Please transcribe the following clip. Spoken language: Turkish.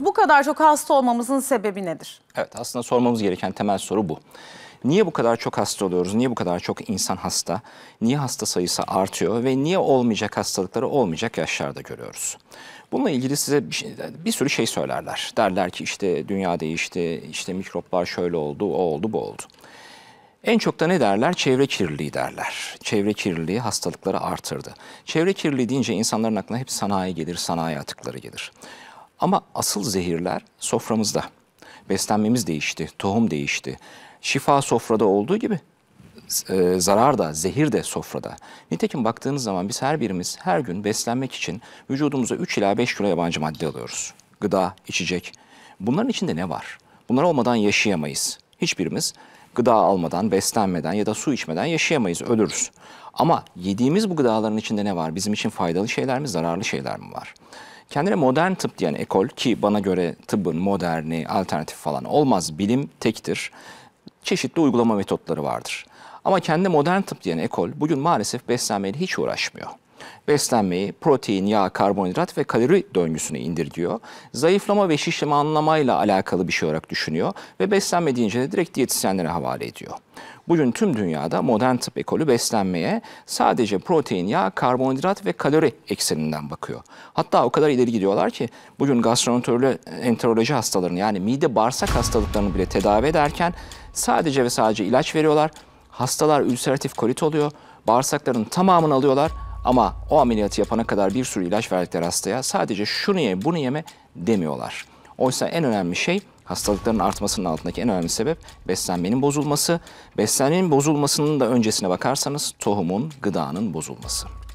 Bu kadar çok hasta olmamızın sebebi nedir? Evet aslında sormamız gereken temel soru bu. Niye bu kadar çok hasta oluyoruz? Niye bu kadar çok insan hasta? Niye hasta sayısı artıyor ve niye olmayacak hastalıkları olmayacak yaşlarda görüyoruz? Bununla ilgili size bir, şey, bir sürü şey söylerler. Derler ki işte dünya değişti, işte mikroplar şöyle oldu, o oldu, bu oldu. En çok da ne derler? Çevre kirliliği derler. Çevre kirliliği hastalıkları artırdı. Çevre kirliliği deyince insanların aklına hep sanayi gelir, sanayi atıkları gelir. Ama asıl zehirler soframızda. Beslenmemiz değişti, tohum değişti. Şifa sofrada olduğu gibi e, zarar da, zehir de sofrada. Nitekim baktığınız zaman biz her birimiz her gün beslenmek için vücudumuza 3 ila 5 kilo yabancı madde alıyoruz. Gıda, içecek. Bunların içinde ne var? Bunlar olmadan yaşayamayız. Hiçbirimiz gıda almadan, beslenmeden ya da su içmeden yaşayamayız, ölürüz. Ama yediğimiz bu gıdaların içinde ne var? Bizim için faydalı şeyler mi, zararlı şeyler mi var? Kendine modern tıp diyen ekol ki bana göre tıbbın moderni, alternatif falan olmaz. Bilim tektir. Çeşitli uygulama metotları vardır. Ama kendi modern tıp diyen ekol bugün maalesef beslenmeyle hiç uğraşmıyor beslenmeyi protein, yağ, karbonhidrat ve kalori döngüsünü indir diyor. Zayıflama ve şişleme anlamayla alakalı bir şey olarak düşünüyor ve beslenme deyince de direkt diyetisyenlere havale ediyor. Bugün tüm dünyada modern tıp ekolü beslenmeye sadece protein, yağ, karbonhidrat ve kalori ekseninden bakıyor. Hatta o kadar ileri gidiyorlar ki bugün gastroenteroloji hastalarını yani mide bağırsak hastalıklarını bile tedavi ederken sadece ve sadece ilaç veriyorlar. Hastalar ülseratif kolit oluyor, bağırsakların tamamını alıyorlar ama o ameliyatı yapana kadar bir sürü ilaç verdikleri hastaya sadece şunu ye bunu yeme demiyorlar. Oysa en önemli şey hastalıkların artmasının altındaki en önemli sebep beslenmenin bozulması. Beslenmenin bozulmasının da öncesine bakarsanız tohumun, gıdanın bozulması.